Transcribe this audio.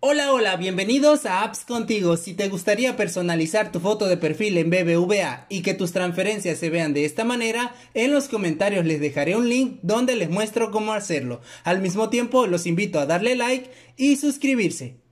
Hola, hola, bienvenidos a Apps Contigo. Si te gustaría personalizar tu foto de perfil en BBVA y que tus transferencias se vean de esta manera, en los comentarios les dejaré un link donde les muestro cómo hacerlo. Al mismo tiempo, los invito a darle like y suscribirse.